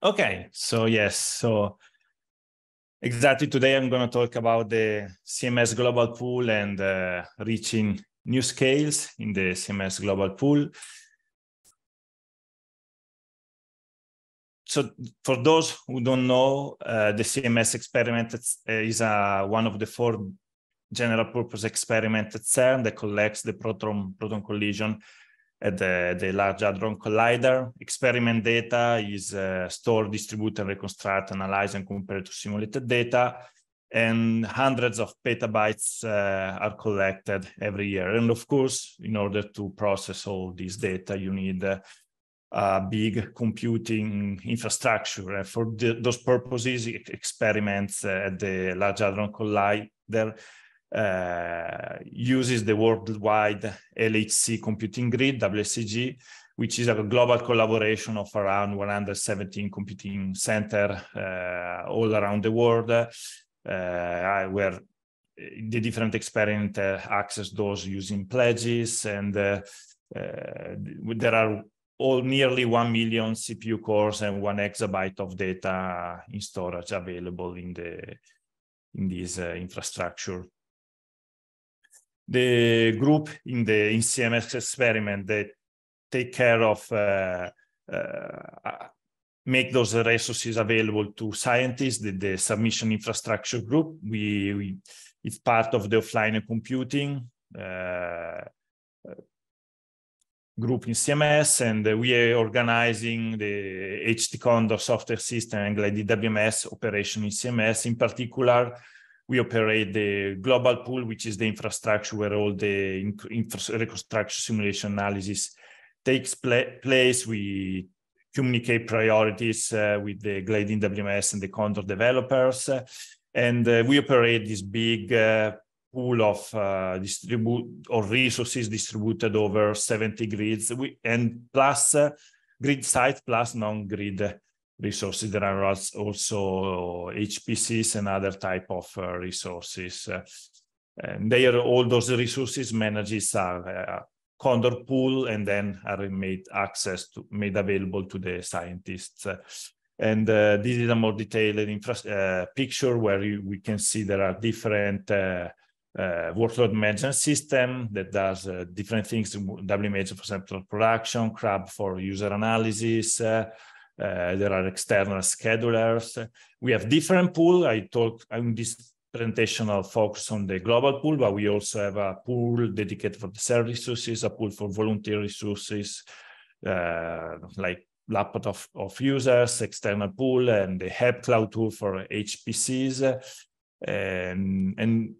Okay, so yes, so exactly today I'm going to talk about the CMS Global Pool and uh, reaching new scales in the CMS Global Pool. So for those who don't know, uh, the CMS experiment uh, is uh, one of the four general purpose experiments at CERN that collects the proton, proton collision at the, the Large Hadron Collider. Experiment data is uh, stored, distributed, and analyzed, and compared to simulated data. And hundreds of petabytes uh, are collected every year. And of course, in order to process all this data, you need uh, big computing infrastructure. And for the, those purposes, experiments uh, at the Large Hadron Collider uh, uses the worldwide LHC computing grid, WCG, which is a global collaboration of around 117 computing centers uh, all around the world, uh, where the different experiments uh, access those using pledges. And uh, there are all nearly 1 million CPU cores and 1 exabyte of data in storage available in the in this infrastructure the group in the CMS experiment that take care of uh, uh, uh, make those resources available to scientists, the, the submission infrastructure group. We, we, it's part of the offline computing uh, uh group in CMS, and we are organizing the HT Condor software system and like the WMS operation in CMS. In particular, we operate the global pool, which is the infrastructure where all the infra reconstruction simulation analysis takes pl place. We communicate priorities uh, with the Glading WMS and the Condor developers. And uh, we operate this big uh, pool of uh, or resources distributed over 70 grids we, and plus uh, grid site plus non-grid resources. There are also HPCs and other type of uh, resources. Uh, and they are all those resources managed a Condor pool and then are made access to made available to the scientists. And uh, this is a more detailed uh, picture where you, we can see there are different uh, uh workload management system that does different things, WMH for central production, CRAB for user analysis, uh, there are external schedulers. We have different pool. I talk in this presentation, I'll focus on the global pool, but we also have a pool dedicated for the resources, a pool for volunteer resources, uh, like laptop of, of, users, external pool, and the help cloud tool for HPCs. And, and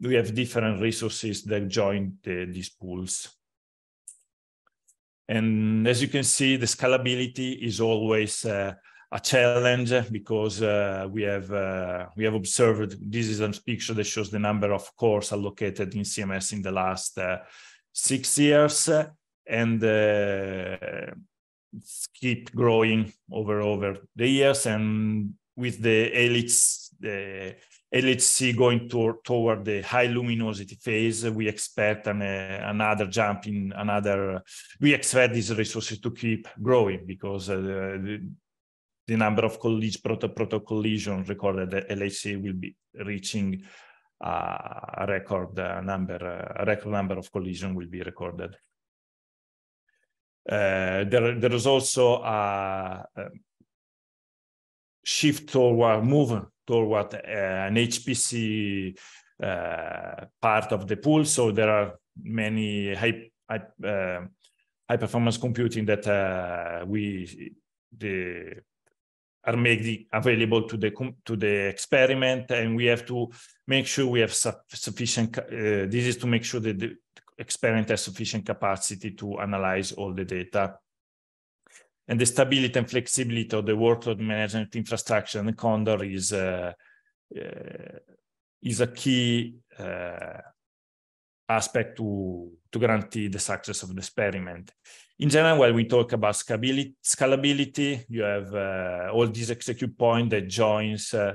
we have different resources that join the, these pools. And as you can see, the scalability is always uh, a challenge because uh, we have uh, we have observed this is a picture that shows the number of cores allocated in CMS in the last uh, six years and uh, keep growing over over the years and with the elites LHC going to, toward the high luminosity phase, we expect an, uh, another jump in another. we expect these resources to keep growing because uh, the, the, number of collision, proto-proto collision recorded at LHC will be reaching uh, a record uh, number. Uh, a record number of collision will be recorded. Eh, there, there is also a, a shift toward move toward uh, an HPC uh, part of the pool. So there are many high, high, uh, high performance computing that we the are made available to the to the experiment, and we have to make sure we have sufficient. Uh, this is to make sure that the experiment has sufficient capacity to analyze all the data and the stability and flexibility of the workload management infrastructure and Condor is uh, uh, is a key uh, aspect to to guarantee the success of the experiment. In general, when we talk about scalability, you have uh, all these execute points that joins uh,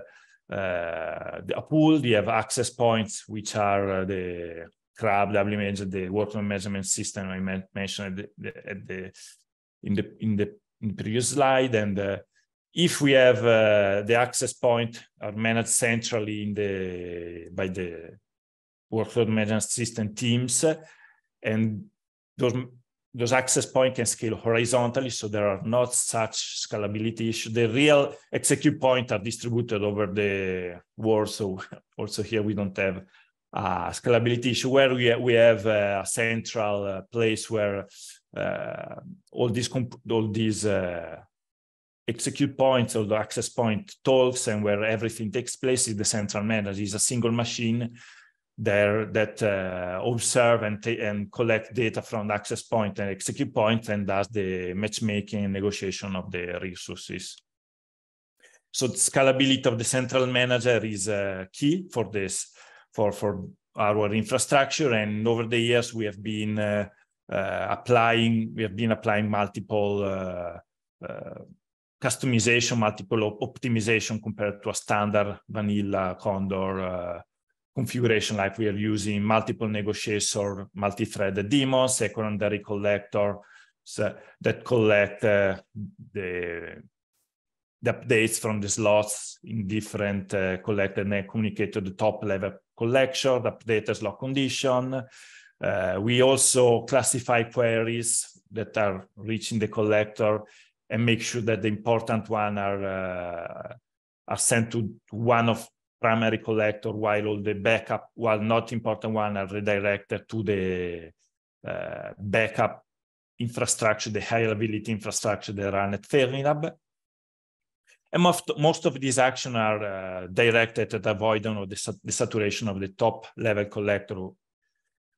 uh, a pool. You have access points, which are the CRAB, WMAG, the workload management system I mentioned at the, at the in the in the, in the previous slide. And uh, if we have uh, the access point are managed centrally in the by the workload management system teams, and those those access point can scale horizontally, so there are not such scalability issues. The real execute point are distributed over the world, so also here we don't have uh, scalability issue where we, we have a central uh, place where uh, all these all these uh, execute points or the access point talks and where everything takes place is the central manager is a single machine there that uh, observe and, and collect data from the access point and execute point and does the matchmaking and negotiation of the resources. So the scalability of the central manager is uh, key for this, for, for our infrastructure. And over the years, we have been uh, uh, applying, we have been applying multiple uh, uh, customization, multiple op optimization compared to a standard vanilla Condor uh, configuration like we are using multiple negotiator, multi-threaded demos, secondary collector so that collect uh, the, the, updates from the slots in different uh, collector and then communicate to the top level collection, the updaters slot condition, uh, we also classify queries that are reaching the collector and make sure that the important ones are uh, are sent to one of primary collector while all the backup while not important ones are redirected to the uh, backup infrastructure the high availability infrastructure that run at fairlab and most, most of these actions are uh, directed at avoiding or the, the saturation of the top level collector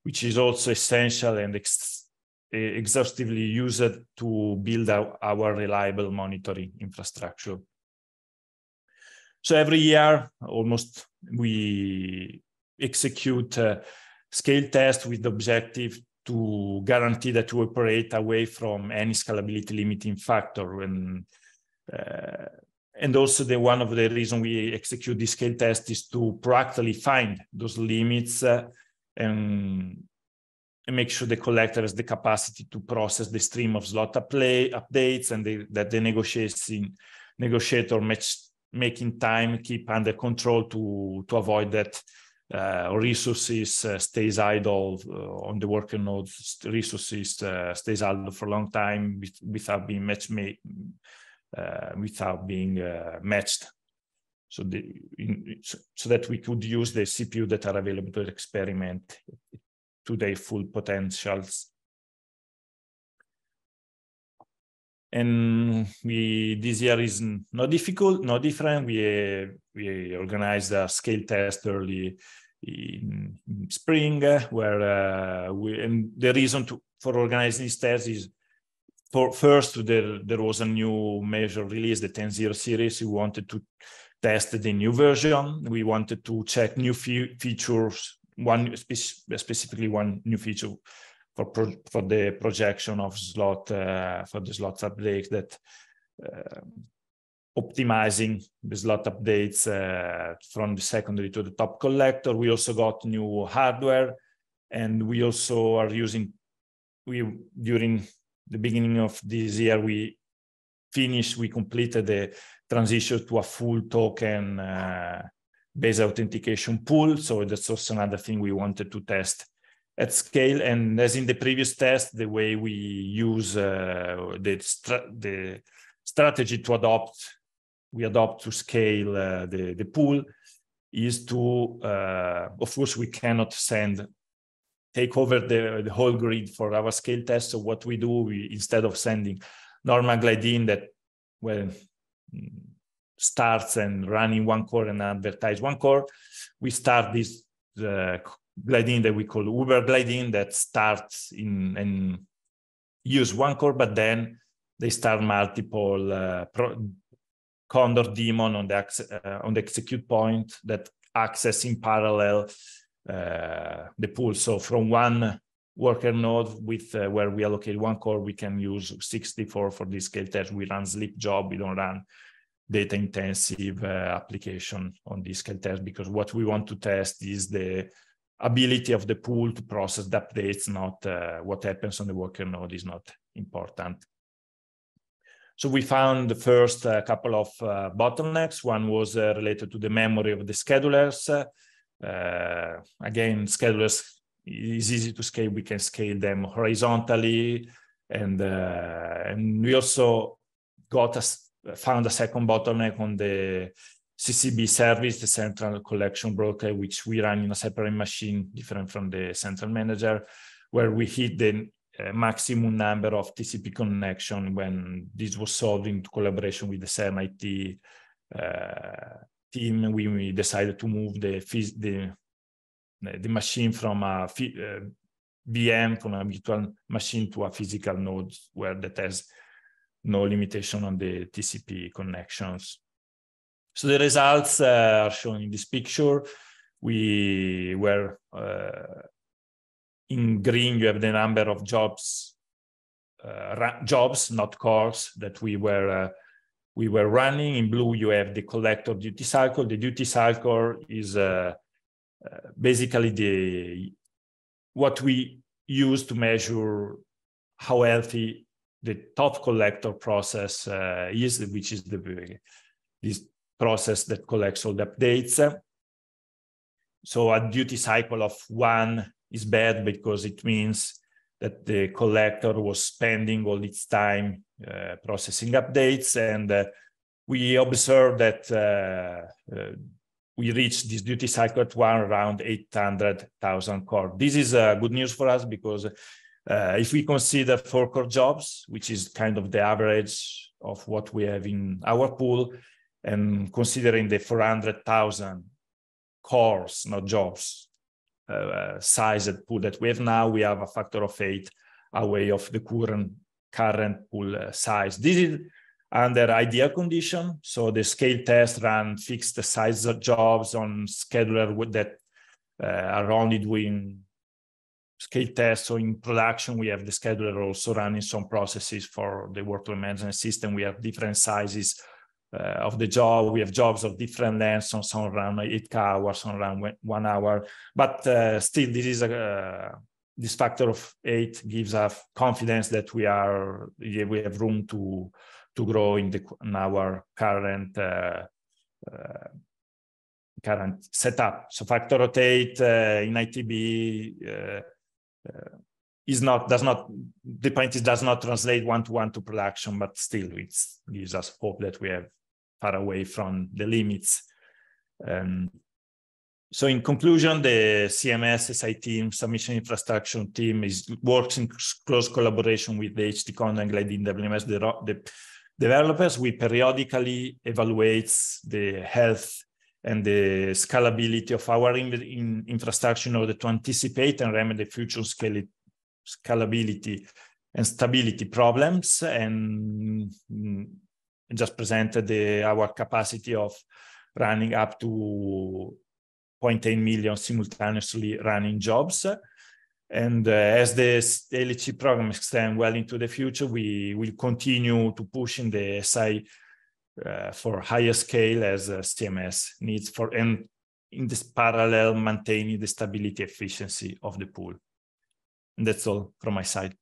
which is also essential and ex eh, exhaustively used to build our reliable monitoring infrastructure. So every year, almost we execute scale tests with the objective to guarantee that we operate away from any scalability limiting factor. And, uh, and also the one of the reason we execute this scale test is to proactively find those limits uh, and, and make sure the collector has the capacity to process the stream of slot play updates and that the negotiating negotiator match, making time keep under control to to avoid that uh, resources uh, stays idle uh, on the worker nodes. resources uh, stays idle for a long time without being matched uh, without being uh, matched so, the, in, so that we could use the CPU that are available to experiment to their full potentials. And we this year is no difficult, no different. We we organized a scale test early in spring, where uh, we and the reason to, for organizing this test is for first there there was a new measure release, the 10.0 series. We wanted to tested a new version. We wanted to check new features, one spe specifically one new feature for for the projection of slot uh, for the slot updates that uh, optimizing the slot updates uh, from the secondary to the top collector. We also got new hardware, and we also are using we during the beginning of this year we finished, we completed the transition to a full token uh, based authentication pool. So that's also another thing we wanted to test at scale. And as in the previous test, the way we use uh, the, stra the strategy to adopt, we adopt to scale uh, the, the pool is to, uh, of course, we cannot send take over the, the whole grid for our scale test. So what we do, we instead of sending gliding that well starts and run in one core and advertise one core. We start this uh, gliding that we call Uber gliding that starts in and use one core, but then they start multiple uh, pro- Condor daemon on the ex- uh, on the execute point that access in parallel uh, the pool. So from one worker node with uh, where we allocate one core, we can use 64 for this scale test. We run sleep job, we don't run data intensive uh, application on this scale test because what we want to test is the ability of the pool to process the updates, not uh, what happens on the worker node is not important. So we found the first uh, couple of uh, bottlenecks. One was uh, related to the memory of the schedulers. again, schedulers it's easy to scale. We can scale them horizontally, and uh, and we also got a, found a second bottleneck on the CCB service, the central collection broker, which we run in a separate machine, different from the central manager, where we hit the uh, maximum number of TCP connection when this was solved in collaboration with the CERN IT uh, team. We, we, decided to move the, the Eh, the machine from a VM, eh, from a virtual machine to a physical node where that has no limitation on the TCP connections. So the results uh, are shown in this picture. We were uh, in green, you have the number of jobs, uh, jobs, not cores that we were we were running. In blue, you have the collector duty cycle. The duty cycle is uh, basically the what we use to measure how healthy the top collector process uh, is, which is the this process that collects all the updates. So a duty cycle of one is bad because it means that the collector was spending all its time uh, processing updates and uh, we observed that uh, we reached this duty cycle at one around 800,000 core. This is uh, good news for us because uh, if we consider four core jobs, which is kind of the average of what we have in our pool, and considering the 400,000 cores, not jobs, uh, uh sized pool that we have now, we have a factor of eight away of the current current pool uh, size. This is under ideal condition. So the scale test run fixed size jobs on scheduler that uh, are only doing scale tests. So in production, we have the scheduler also running some processes for the workload management system. We have different sizes uh, of the job. We have jobs of different lengths. Some, some run eight hours, some run one hour. But uh, still, this is a, uh, this factor of eight gives us confidence that we are we have room to to grow in the in our current uh, uh, current setup. So factor of eight uh, in ITB uh, uh, is not does not the point is does not translate one to one to production, but still it gives us hope that we are far away from the limits. Um, so in conclusion, the CMS SI team, submission infrastructure team is works in close collaboration with the HTCon and Glade in WMS the, the developers. We periodically evaluate the health and the scalability of our in, in infrastructure in order to anticipate and remedy future scale, scalability and stability problems. And mm, just presented the, our capacity of running up to 0.8 million simultaneously running jobs. And uh, as the LHC program extends well into the future, we will continue to push in the SI uh, for higher scale as uh, CMS needs for and in this parallel maintaining the stability efficiency of the pool. And that's all from my side.